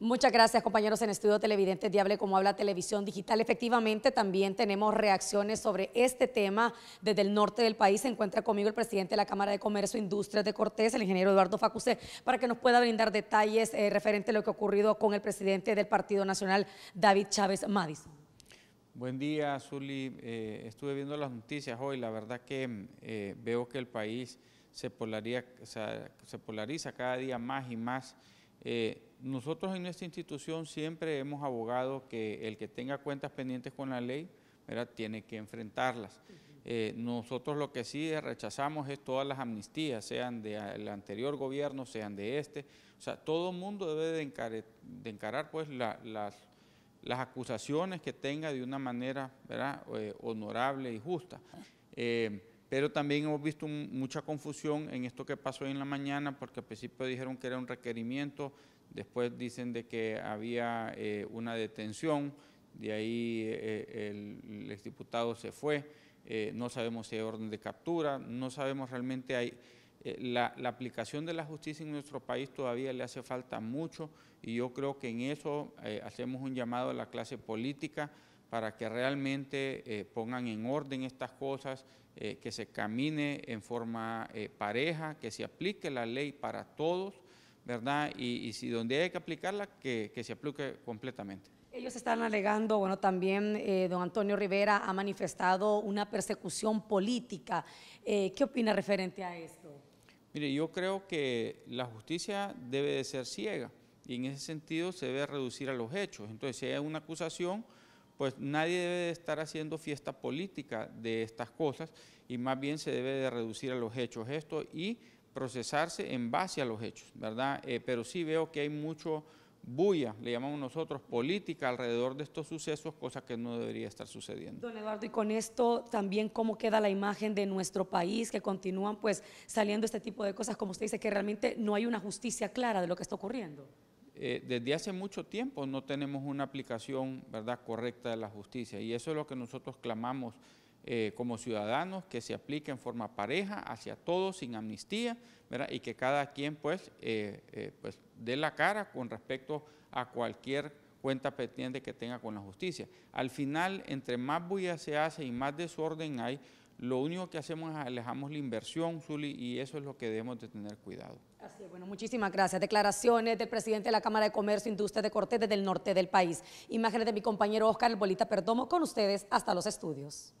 Muchas gracias, compañeros en Estudio Televidente Diable, como habla Televisión Digital. Efectivamente, también tenemos reacciones sobre este tema. Desde el norte del país se encuentra conmigo el presidente de la Cámara de Comercio e Industria de Cortés, el ingeniero Eduardo Facuse, para que nos pueda brindar detalles eh, referente a lo que ha ocurrido con el presidente del Partido Nacional, David Chávez Madison. Buen día, Zuli. Eh, estuve viendo las noticias hoy. La verdad que mm, eh, veo que el país se se polariza cada día más y más eh, nosotros en nuestra institución siempre hemos abogado que el que tenga cuentas pendientes con la ley, tiene que enfrentarlas. Eh, nosotros lo que sí rechazamos es todas las amnistías, sean del anterior gobierno, sean de este. O sea, todo mundo debe de, encarar pues las, acusaciones que tenga de una manera eh, honorable y justa pero también hemos visto mucha confusión en esto que pasó en la mañana, porque al principio dijeron que era un requerimiento, después dicen de que había eh, una detención, de ahí eh, el, exdiputado se fue, eh, no sabemos si hay orden de captura, no sabemos realmente hay... la, aplicación de la justicia en nuestro país todavía le hace falta mucho y yo creo que en eso hacemos un llamado a la clase política, para que realmente eh, pongan en orden estas cosas, eh, que se camine en forma eh, pareja, que se aplique la ley para todos, ¿verdad? Y, y si donde hay que aplicarla, que, que, se aplique completamente. Ellos están alegando, bueno, también don Antonio Rivera ha manifestado una persecución política. ¿Qué opina referente a esto? Mire, yo creo que la justicia debe de ser ciega y en ese sentido se debe reducir a los hechos. Entonces, si hay una acusación, pues nadie debe de estar haciendo fiesta política de estas cosas y más bien se debe de reducir a los hechos esto y procesarse en base a los hechos, ¿verdad? Eh, pero sí veo que hay mucho bulla, le llamamos nosotros política alrededor de estos sucesos, cosa que no debería estar sucediendo. Don Eduardo, y con esto también cómo queda la imagen de nuestro país, que continúan pues saliendo este tipo de cosas, como usted dice, que realmente no hay una justicia clara de lo que está ocurriendo. Eh, desde hace mucho tiempo no tenemos una aplicación ¿verdad? correcta de la justicia y eso es lo que nosotros clamamos eh, como ciudadanos, que se aplique en forma pareja hacia todos, sin amnistía, y que cada quien pues, eh, pues, dé la cara con respecto a cualquier cuenta pendiente que tenga con la justicia. Al final, entre más bulla se hace y más desorden hay, lo único que hacemos es alejamos la inversión, Zuli, y eso es lo que debemos de tener cuidado. Así es, bueno, muchísimas gracias. Declaraciones del presidente de la Cámara de Comercio e Industria de Cortés desde el norte del país. Imágenes de mi compañero Oscar Bolita Perdomo con ustedes hasta los estudios.